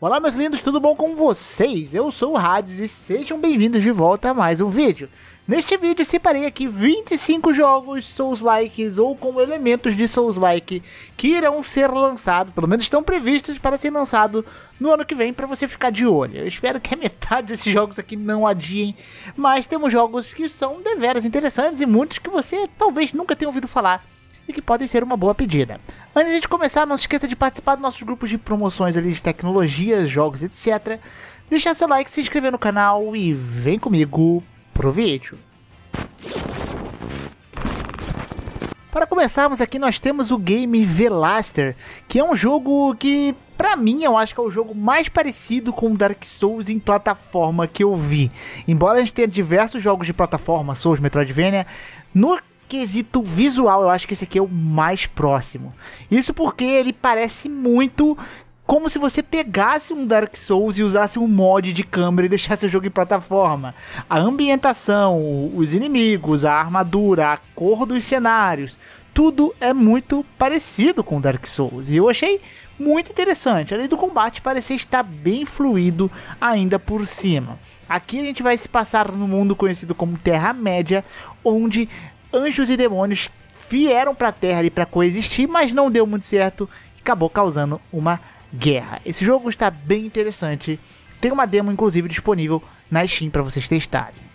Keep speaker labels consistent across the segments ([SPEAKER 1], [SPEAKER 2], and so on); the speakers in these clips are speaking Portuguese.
[SPEAKER 1] Olá meus lindos, tudo bom com vocês? Eu sou o Hades e sejam bem-vindos de volta a mais um vídeo. Neste vídeo separei aqui 25 jogos Souls-likes ou com elementos de Souls-like que irão ser lançados, pelo menos estão previstos para ser lançado no ano que vem para você ficar de olho. Eu espero que a metade desses jogos aqui não adiem, mas temos jogos que são deveras interessantes e muitos que você talvez nunca tenha ouvido falar e que podem ser uma boa pedida. Antes de começar, não se esqueça de participar dos nossos grupos de promoções ali de tecnologias, jogos, etc. Deixar seu like, se inscrever no canal e vem comigo pro vídeo. Para começarmos aqui, nós temos o game Velaster, que é um jogo que, para mim, eu acho que é o jogo mais parecido com Dark Souls em plataforma que eu vi. Embora a gente tenha diversos jogos de plataforma, Souls, Metroidvania, no quesito visual, eu acho que esse aqui é o mais próximo. Isso porque ele parece muito como se você pegasse um Dark Souls e usasse um mod de câmera e deixasse o jogo em plataforma. A ambientação, os inimigos, a armadura, a cor dos cenários, tudo é muito parecido com Dark Souls. E eu achei muito interessante. Além do combate, parecer estar bem fluido ainda por cima. Aqui a gente vai se passar no mundo conhecido como Terra-média, onde anjos e demônios vieram para a Terra ali para coexistir, mas não deu muito certo e acabou causando uma guerra. Esse jogo está bem interessante. Tem uma demo inclusive disponível na Steam para vocês testarem.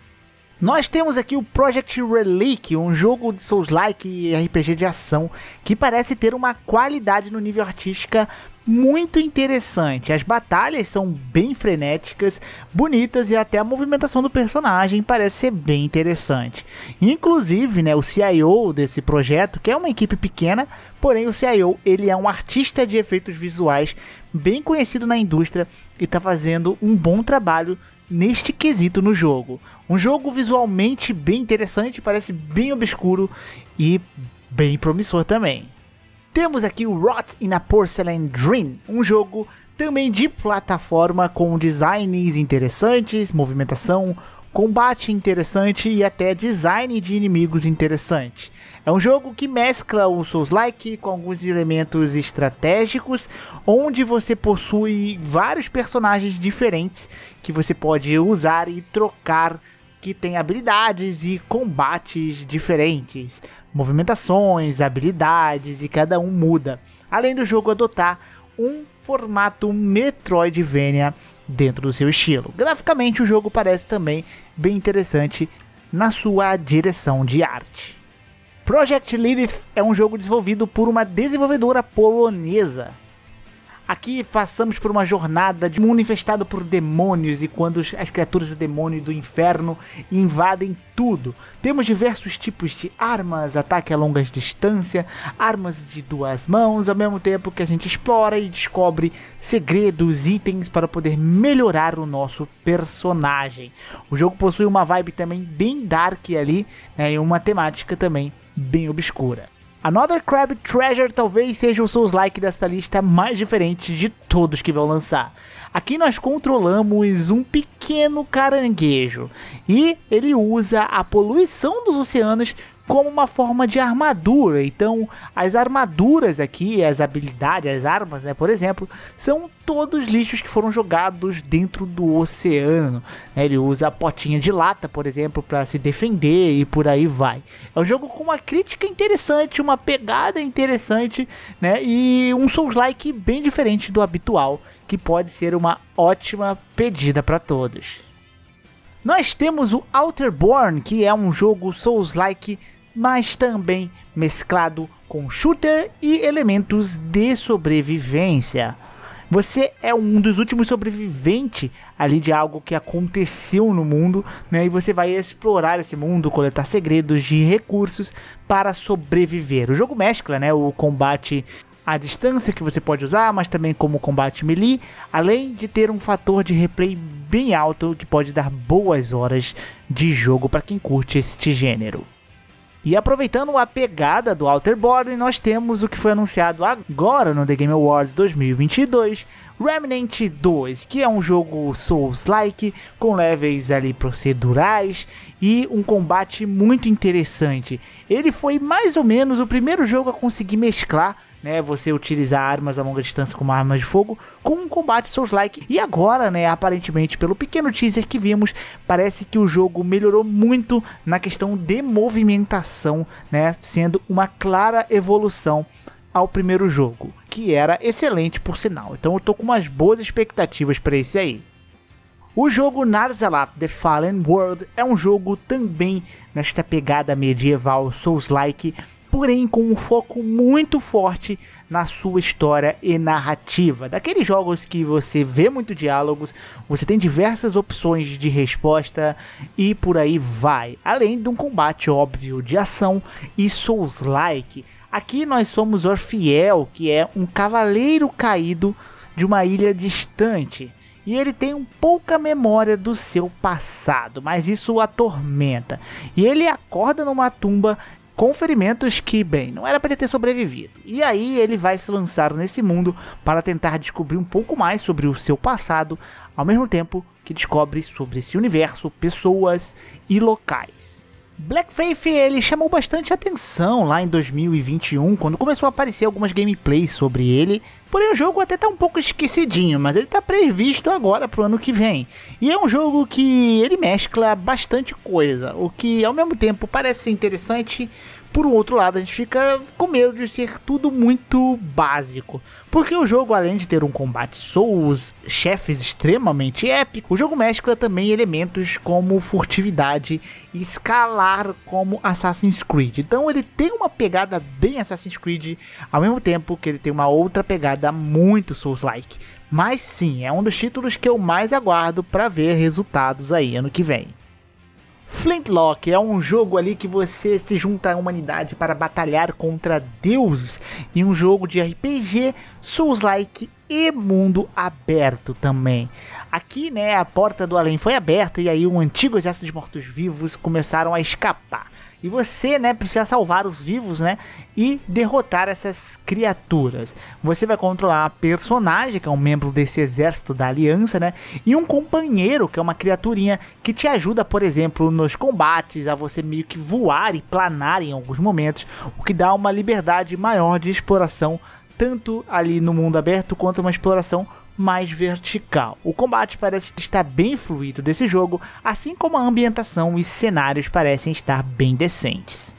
[SPEAKER 1] Nós temos aqui o Project Relic, um jogo de Souls-like e RPG de ação que parece ter uma qualidade no nível artística muito interessante. As batalhas são bem frenéticas, bonitas e até a movimentação do personagem parece ser bem interessante. Inclusive, né, o CIO desse projeto, que é uma equipe pequena, porém o CIO ele é um artista de efeitos visuais bem conhecido na indústria e está fazendo um bom trabalho neste quesito no jogo. Um jogo visualmente bem interessante, parece bem obscuro e bem promissor também. Temos aqui o Rot in a Porcelain Dream, um jogo também de plataforma com designs interessantes, movimentação, combate interessante e até design de inimigos interessante. É um jogo que mescla o Souls-like com alguns elementos estratégicos, onde você possui vários personagens diferentes que você pode usar e trocar que tem habilidades e combates diferentes movimentações, habilidades e cada um muda. Além do jogo adotar um formato Metroidvania dentro do seu estilo. Graficamente, o jogo parece também bem interessante na sua direção de arte. Project Lilith é um jogo desenvolvido por uma desenvolvedora polonesa Aqui passamos por uma jornada de um mundo infestado por demônios e quando as criaturas do demônio e do inferno invadem tudo. Temos diversos tipos de armas, ataque a longas distâncias, armas de duas mãos, ao mesmo tempo que a gente explora e descobre segredos, itens para poder melhorar o nosso personagem. O jogo possui uma vibe também bem dark ali, né, e uma temática também bem obscura. Another Crab Treasure talvez seja o Souls-like desta lista mais diferente de todos que vão lançar. Aqui nós controlamos um pequeno caranguejo e ele usa a poluição dos oceanos como uma forma de armadura. Então, as armaduras aqui, as habilidades, as armas, né, por exemplo, são todos lixos que foram jogados dentro do oceano. Né? Ele usa a potinha de lata, por exemplo, para se defender e por aí vai. É um jogo com uma crítica interessante, uma pegada interessante, né, e um Souls-like bem diferente do habitual, que pode ser uma ótima pedida para todos. Nós temos o Outerborn, que é um jogo Souls-like, mas também mesclado com shooter e elementos de sobrevivência. Você é um dos últimos sobreviventes ali de algo que aconteceu no mundo, né? E você vai explorar esse mundo, coletar segredos de recursos para sobreviver. O jogo mescla, né, o combate a distância que você pode usar, mas também como combate melee, além de ter um fator de replay bem alto que pode dar boas horas de jogo para quem curte este gênero. E aproveitando a pegada do Outer Border, nós temos o que foi anunciado agora no The Game Awards 2022, Remnant 2, que é um jogo Souls-like, com levels ali procedurais e um combate muito interessante. Ele foi mais ou menos o primeiro jogo a conseguir mesclar né, você utilizar armas a longa distância como armas de fogo, com um combate Souls-like. E agora, né, aparentemente, pelo pequeno teaser que vimos, parece que o jogo melhorou muito na questão de movimentação, né, sendo uma clara evolução ao primeiro jogo, que era excelente por sinal. Então eu tô com umas boas expectativas para esse aí. O jogo Narzalath The Fallen World é um jogo também nesta pegada medieval Souls-like, porém com um foco muito forte na sua história e narrativa. Daqueles jogos que você vê muito diálogos, você tem diversas opções de resposta e por aí vai. Além de um combate óbvio de ação e Souls-like. Aqui nós somos Orfiel, que é um cavaleiro caído de uma ilha distante e ele tem um pouca memória do seu passado, mas isso o atormenta. E ele acorda numa tumba com ferimentos que, bem, não era para ele ter sobrevivido. E aí ele vai se lançar nesse mundo para tentar descobrir um pouco mais sobre o seu passado, ao mesmo tempo que descobre sobre esse universo, pessoas e locais. Black Faith ele chamou bastante atenção lá em 2021, quando começou a aparecer algumas gameplays sobre ele, Porém, o jogo até tá um pouco esquecidinho, mas ele tá previsto agora pro ano que vem. E é um jogo que ele mescla bastante coisa, o que ao mesmo tempo parece ser interessante, por um outro lado, a gente fica com medo de ser tudo muito básico. Porque o jogo, além de ter um combate Souls, chefes extremamente épico, o jogo mescla também elementos como furtividade e escalar como Assassin's Creed. Então ele tem uma pegada bem Assassin's Creed, ao mesmo tempo que ele tem uma outra pegada muito Souls-like. Mas sim, é um dos títulos que eu mais aguardo para ver resultados aí ano que vem. Flintlock é um jogo ali que você se junta à humanidade para batalhar contra deuses e um jogo de RPG Souls-like e mundo aberto também. Aqui, né, a porta do além foi aberta e aí um antigo exército de mortos-vivos começaram a escapar. E você, né, precisa salvar os vivos, né, e derrotar essas criaturas. Você vai controlar a personagem, que é um membro desse exército da aliança, né, e um companheiro, que é uma criaturinha que te ajuda, por exemplo, nos combates, a você meio que voar e planar em alguns momentos, o que dá uma liberdade maior de exploração tanto ali no mundo aberto quanto uma exploração mais vertical. O combate parece estar bem fluido desse jogo, assim como a ambientação e cenários parecem estar bem decentes.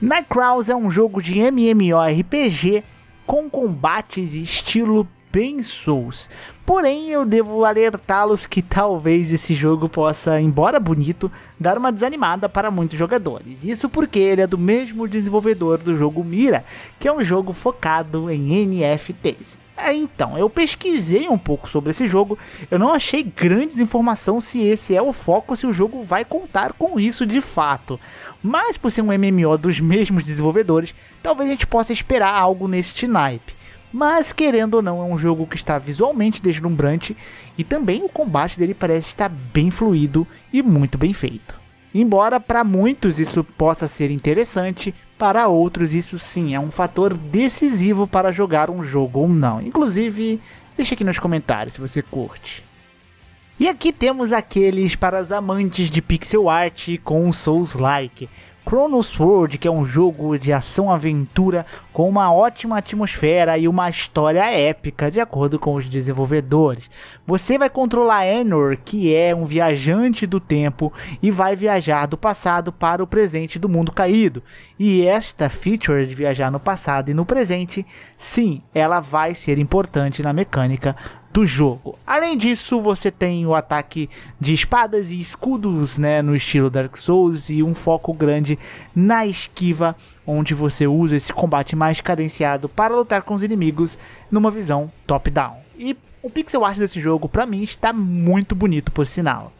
[SPEAKER 1] Nightcrawls é um jogo de MMORPG com combates e estilo bem Souls. Porém, eu devo alertá-los que talvez esse jogo possa, embora bonito, dar uma desanimada para muitos jogadores. Isso porque ele é do mesmo desenvolvedor do jogo Mira, que é um jogo focado em NFTs. É, então, eu pesquisei um pouco sobre esse jogo, eu não achei grandes informações se esse é o foco, se o jogo vai contar com isso de fato. Mas por ser um MMO dos mesmos desenvolvedores, talvez a gente possa esperar algo neste naipe mas querendo ou não, é um jogo que está visualmente deslumbrante e também o combate dele parece estar bem fluido e muito bem feito. Embora para muitos isso possa ser interessante, para outros isso sim é um fator decisivo para jogar um jogo ou não. Inclusive, deixa aqui nos comentários se você curte. E aqui temos aqueles para os amantes de pixel art com Souls-like. Chrono Sword, que é um jogo de ação-aventura com uma ótima atmosfera e uma história épica, de acordo com os desenvolvedores. Você vai controlar Enor, que é um viajante do tempo e vai viajar do passado para o presente do mundo caído. E esta feature de viajar no passado e no presente, sim, ela vai ser importante na mecânica do jogo. Além disso, você tem o ataque de espadas e escudos, né, no estilo Dark Souls e um foco grande na esquiva, onde você usa esse combate mais cadenciado para lutar com os inimigos numa visão top-down. E o pixel art desse jogo, para mim, está muito bonito, por sinal.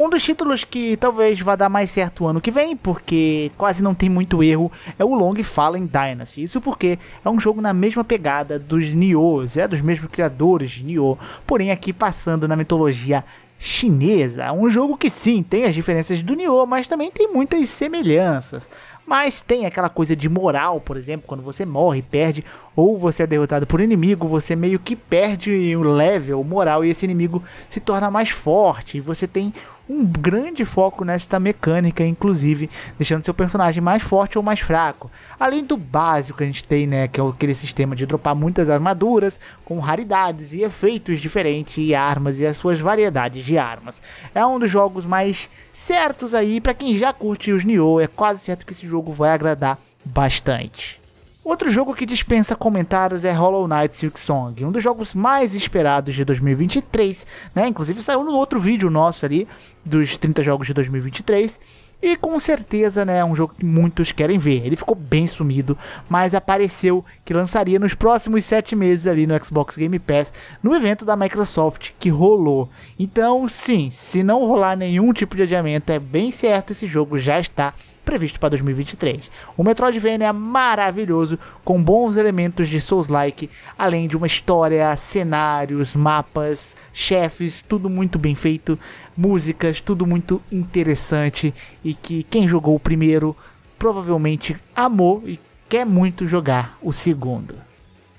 [SPEAKER 1] Um dos títulos que talvez vá dar mais certo ano que vem, porque quase não tem muito erro, é o Long Fallen Dynasty. Isso porque é um jogo na mesma pegada dos Nios, é dos mesmos criadores de Nioh, porém aqui passando na mitologia chinesa. Um jogo que sim, tem as diferenças do Nioh, mas também tem muitas semelhanças. Mas tem aquela coisa de moral, por exemplo, quando você morre, perde, ou você é derrotado por inimigo, você meio que perde o level moral e esse inimigo se torna mais forte. E você tem um grande foco nesta mecânica, inclusive, deixando seu personagem mais forte ou mais fraco. Além do básico que a gente tem, né, que é aquele sistema de dropar muitas armaduras com raridades e efeitos diferentes e armas e as suas variedades de armas. É um dos jogos mais certos aí para quem já curte os Nioh, é quase certo que esse jogo jogo vai agradar bastante. Outro jogo que dispensa comentários é Hollow Knight Silk Song, um dos jogos mais esperados de 2023, né? Inclusive saiu no outro vídeo nosso ali dos 30 jogos de 2023. E com certeza, né, é um jogo que muitos querem ver. Ele ficou bem sumido, mas apareceu que lançaria nos próximos 7 meses ali no Xbox Game Pass, no evento da Microsoft que rolou. Então, sim, se não rolar nenhum tipo de adiamento, é bem certo esse jogo já está previsto para 2023. O Metroidvania é maravilhoso, com bons elementos de Souls-like, além de uma história, cenários, mapas, chefes, tudo muito bem feito, músicas, tudo muito interessante e que quem jogou o primeiro provavelmente amou e quer muito jogar o segundo.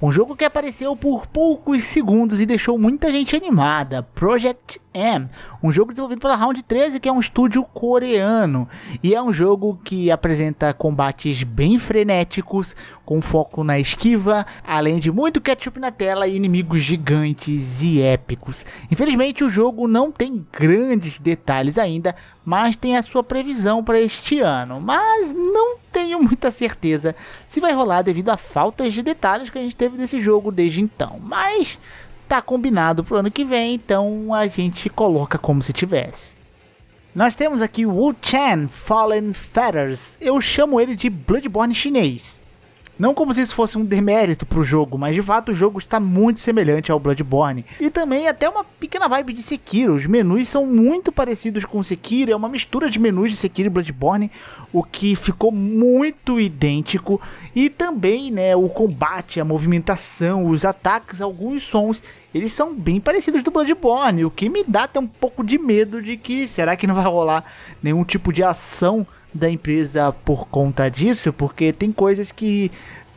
[SPEAKER 1] Um jogo que apareceu por poucos segundos e deixou muita gente animada, Project M, um jogo desenvolvido pela Round 13, que é um estúdio coreano, e é um jogo que apresenta combates bem frenéticos, com foco na esquiva, além de muito ketchup na tela e inimigos gigantes e épicos. Infelizmente, o jogo não tem grandes detalhes ainda, mas tem a sua previsão para este ano, mas não tenho muita certeza se vai rolar devido a faltas de detalhes que a gente teve desse jogo desde então. Mas tá combinado pro ano que vem, então a gente coloca como se tivesse. Nós temos aqui Wu Chan Fallen Feathers. Eu chamo ele de Bloodborne chinês. Não como se isso fosse um demérito pro jogo, mas de fato o jogo está muito semelhante ao Bloodborne. E também até uma pequena vibe de Sekiro. Os menus são muito parecidos com Sekiro, é uma mistura de menus de Sekiro e Bloodborne, o que ficou muito idêntico. E também, né, o combate, a movimentação, os ataques, alguns sons, eles são bem parecidos do Bloodborne, o que me dá até um pouco de medo de que será que não vai rolar nenhum tipo de ação da empresa por conta disso, porque tem coisas que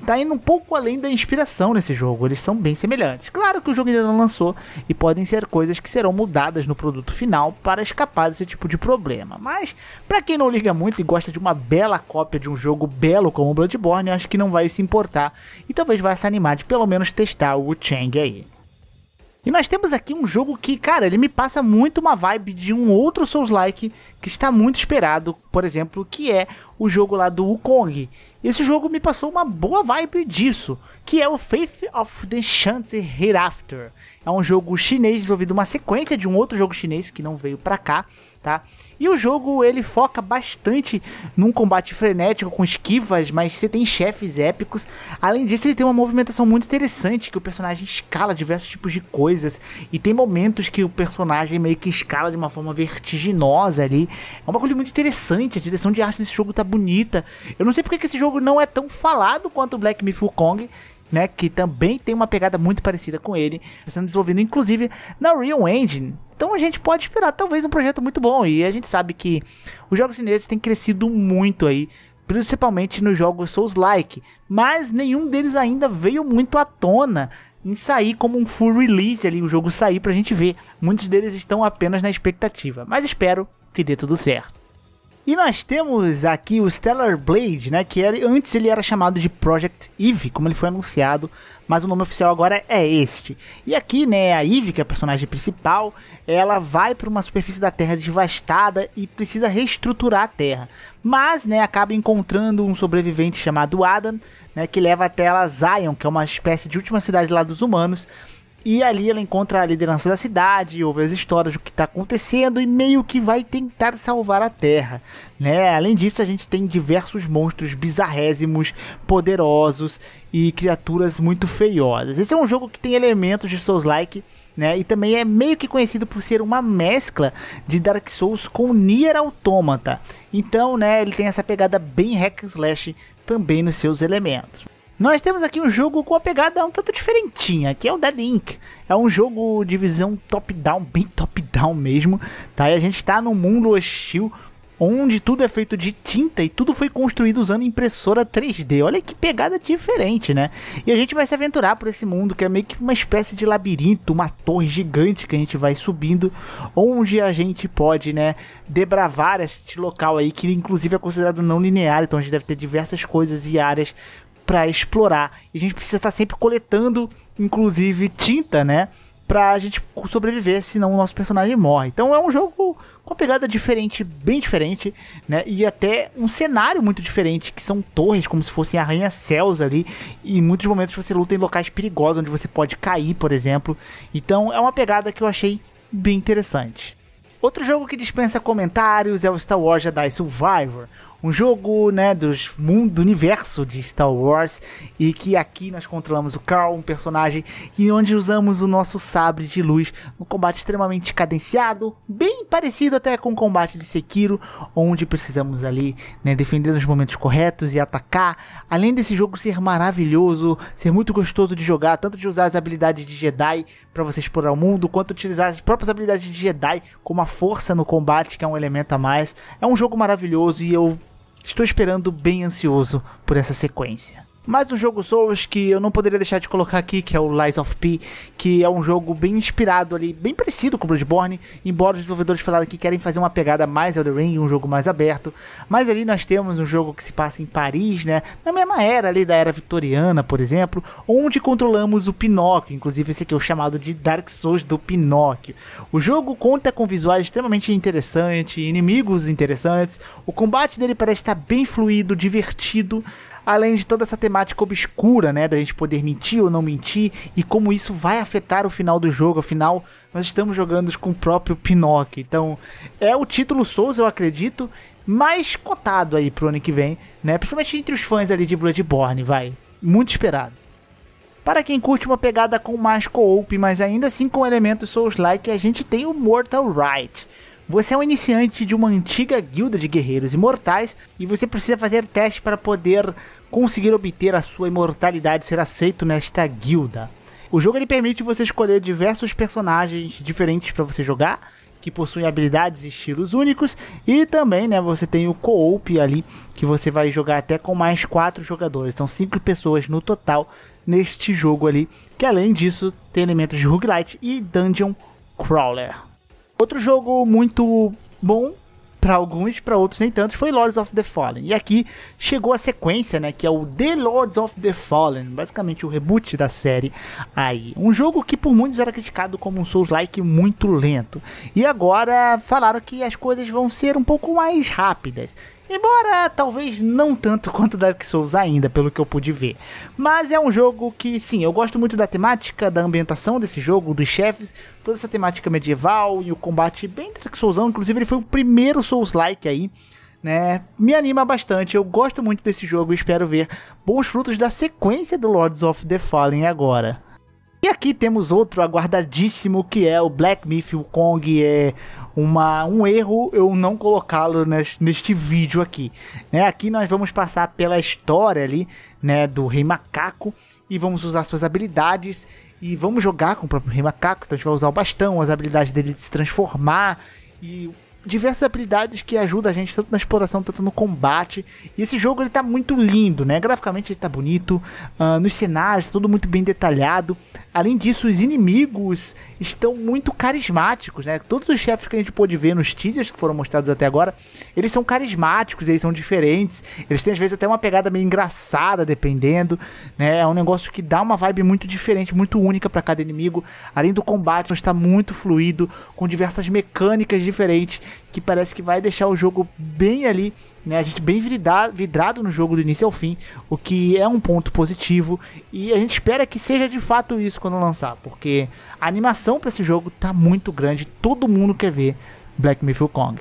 [SPEAKER 1] tá indo um pouco além da inspiração nesse jogo, eles são bem semelhantes. Claro que o jogo ainda não lançou e podem ser coisas que serão mudadas no produto final para escapar desse tipo de problema, mas para quem não liga muito e gosta de uma bela cópia de um jogo belo como o Bloodborne, acho que não vai se importar e talvez vá se animar de pelo menos testar o Chang aí. E nós temos aqui um jogo que, cara, ele me passa muito uma vibe de um outro Souls-like que está muito esperado, por exemplo, que é o jogo lá do Wukong. Esse jogo me passou uma boa vibe disso, que é o Faith of the Shanty Hereafter. É um jogo chinês desenvolvido uma sequência de um outro jogo chinês que não veio para cá, tá? E o jogo ele foca bastante num combate frenético com esquivas, mas você tem chefes épicos. Além disso, ele tem uma movimentação muito interessante que o personagem escala diversos tipos de coisas e tem momentos que o personagem meio que escala de uma forma vertiginosa ali é um bagulho muito interessante. A direção de arte desse jogo tá bonita. Eu não sei porque que esse jogo não é tão falado quanto o Black Myth Wukong. Né, que também tem uma pegada muito parecida com ele, tá sendo desenvolvido inclusive na Real Engine. Então a gente pode esperar talvez um projeto muito bom. E a gente sabe que os jogos chineses têm crescido muito aí, principalmente nos jogos Souls-like, mas nenhum deles ainda veio muito à tona em sair como um full release ali, o jogo sair pra gente ver. Muitos deles estão apenas na expectativa, mas espero que dê tudo certo. E nós temos aqui o Stellar Blade, né, que era, antes ele era chamado de Project Eve, como ele foi anunciado, mas o nome oficial agora é este. E aqui, né, a Eve, que é a personagem principal, ela vai para uma superfície da Terra devastada e precisa reestruturar a Terra. Mas, né, acaba encontrando um sobrevivente chamado Adam, né, que leva até ela Zion, que é uma espécie de última cidade lá dos humanos, e ali ela encontra a liderança da cidade, ouve as histórias do que está acontecendo e meio que vai tentar salvar a Terra. Né? Além disso, a gente tem diversos monstros bizarrésimos, poderosos e criaturas muito feiosas. Esse é um jogo que tem elementos de Souls-like né? E também é meio que conhecido por ser uma mescla de Dark Souls com Nier Automata. Então, né, ele tem essa pegada bem hack slash também nos seus elementos. Nós temos aqui um jogo com uma pegada um tanto diferentinha, que é o Dead Ink. É um jogo de visão top-down, bem top-down mesmo, tá? E a gente tá num mundo hostil, onde tudo é feito de tinta e tudo foi construído usando impressora 3D. Olha que pegada diferente, né? E a gente vai se aventurar por esse mundo que é meio que uma espécie de labirinto, uma torre gigante que a gente vai subindo, onde a gente pode, né, debravar este local aí que inclusive é considerado não linear, então a gente deve ter diversas coisas e áreas para explorar. E a gente precisa estar tá sempre coletando, inclusive, tinta, né? Pra gente sobreviver, senão o nosso personagem morre. Então é um jogo com uma pegada diferente, bem diferente, né? E até um cenário muito diferente, que são torres como se fossem arranha-céus ali, e em muitos momentos você luta em locais perigosos onde você pode cair, por exemplo. Então é uma pegada que eu achei bem interessante. Outro jogo que dispensa comentários é o Star Wars Jedi Survivor, um jogo, né, do mundo, universo de Star Wars e que aqui nós controlamos o Carl, um personagem e onde usamos o nosso sabre de luz no um combate extremamente cadenciado, bem parecido até com o combate de Sekiro, onde precisamos ali, né, defender nos momentos corretos e atacar. Além desse jogo ser maravilhoso, ser muito gostoso de jogar, tanto de usar as habilidades de Jedi para você explorar o mundo, quanto utilizar as próprias habilidades de Jedi como a força no combate, que é um elemento a mais. É um jogo maravilhoso e eu Estou esperando bem ansioso por essa sequência mais um jogo Souls que eu não poderia deixar de colocar aqui, que é o Lies of P, que é um jogo bem inspirado ali, bem parecido com Bloodborne, embora os desenvolvedores falaram que querem fazer uma pegada mais Elden Ring, um jogo mais aberto. Mas ali nós temos um jogo que se passa em Paris, né? Na mesma era ali da era vitoriana, por exemplo, onde controlamos o Pinóquio, inclusive esse aqui é o chamado de Dark Souls do Pinóquio. O jogo conta com visuais extremamente interessantes, inimigos interessantes. O combate dele parece estar bem fluido, divertido, além de toda essa temática matemática obscura, né? Da gente poder mentir ou não mentir e como isso vai afetar o final do jogo. Afinal, nós estamos jogando com o próprio Pinocchio. Então, é o título Souls eu acredito, mais cotado aí pro ano que vem, né? Principalmente entre os fãs ali de Bloodborne, vai. Muito esperado. Para quem curte uma pegada com mais co-op, mas ainda assim com elementos Souls-like, a gente tem o Mortal Right você é um iniciante de uma antiga guilda de guerreiros imortais e você precisa fazer teste para poder conseguir obter a sua imortalidade e ser aceito nesta guilda. O jogo ele permite você escolher diversos personagens diferentes para você jogar, que possuem habilidades e estilos únicos, e também, né, você tem o co-op ali que você vai jogar até com mais quatro jogadores, então cinco pessoas no total neste jogo ali, que além disso tem elementos de roguelite e dungeon crawler. Outro jogo muito bom para alguns, para outros nem tanto foi Lords of the Fallen. E aqui chegou a sequência, né, que é o The Lords of the Fallen, basicamente o reboot da série aí. Um jogo que por muitos era criticado como um Souls-like muito lento. E agora falaram que as coisas vão ser um pouco mais rápidas. Embora talvez não tanto quanto Dark Souls ainda, pelo que eu pude ver. Mas é um jogo que, sim, eu gosto muito da temática, da ambientação desse jogo, dos chefes, toda essa temática medieval e o combate bem Dark Soulsão. Inclusive, ele foi o primeiro Souls-like aí. Né? Me anima bastante, eu gosto muito desse jogo e espero ver bons frutos da sequência do Lords of the Fallen agora. E aqui temos outro aguardadíssimo que é o Black Myth Wukong, é uma, um erro eu não colocá-lo neste vídeo aqui. Né? Aqui nós vamos passar pela história ali né, do Rei Macaco e vamos usar suas habilidades e vamos jogar com o próprio Rei Macaco. Então a gente vai usar o bastão, as habilidades dele de se transformar e diversas habilidades que ajudam a gente tanto na exploração, tanto no combate. E esse jogo ele tá muito lindo, né? Graficamente ele tá bonito, uh, nos cenários, tá tudo muito bem detalhado. Além disso, os inimigos estão muito carismáticos, né? Todos os chefes que a gente pôde ver nos teasers que foram mostrados até agora, eles são carismáticos, eles são diferentes, eles têm às vezes até uma pegada meio engraçada, dependendo, né? É um negócio que dá uma vibe muito diferente, muito única para cada inimigo. Além do combate, está muito fluido, com diversas mecânicas diferentes que parece que vai deixar o jogo bem ali, né? A gente bem vidrado no jogo do início ao fim, o que é um ponto positivo e a gente espera que seja de fato isso quando lançar, porque a animação para esse jogo tá muito grande, todo mundo quer ver Black Myth Kong.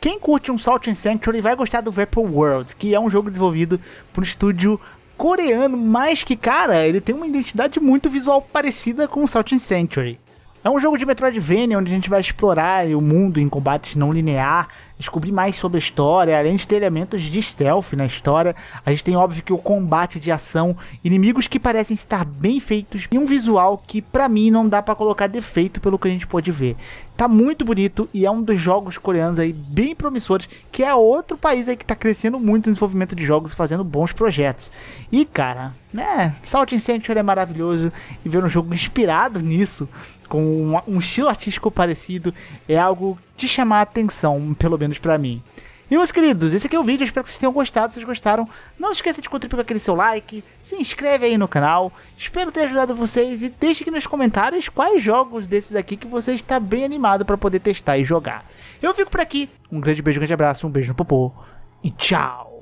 [SPEAKER 1] Quem curte um Salt and Sanctuary vai gostar do Vapor World, que é um jogo desenvolvido por um estúdio coreano, mas que, cara, ele tem uma identidade muito visual parecida com o Salt and Sanctuary. É um jogo de Metroidvania onde a gente vai explorar o mundo em combate não linear, descobrir mais sobre a história, além de ter elementos de stealth na história. A gente tem, óbvio, que o combate de ação, inimigos que parecem estar bem feitos e um visual que, para mim, não dá para colocar defeito pelo que a gente pode ver. Tá muito bonito e é um dos jogos coreanos aí bem promissores, que é outro país aí que tá crescendo muito no desenvolvimento de jogos e fazendo bons projetos. E, cara, né, Salt Sanctuary é maravilhoso e ver um jogo inspirado nisso com um, um estilo artístico parecido é algo de chamar a atenção, pelo menos para mim. E meus queridos, esse aqui é o vídeo, espero que vocês tenham gostado. Se vocês gostaram, não esqueça de contribuir com aquele seu like, se inscreve aí no canal. Espero ter ajudado vocês e deixe aqui nos comentários quais jogos desses aqui que você está bem animado para poder testar e jogar. Eu fico por aqui, um grande beijo, um grande abraço, um beijo no popô e tchau!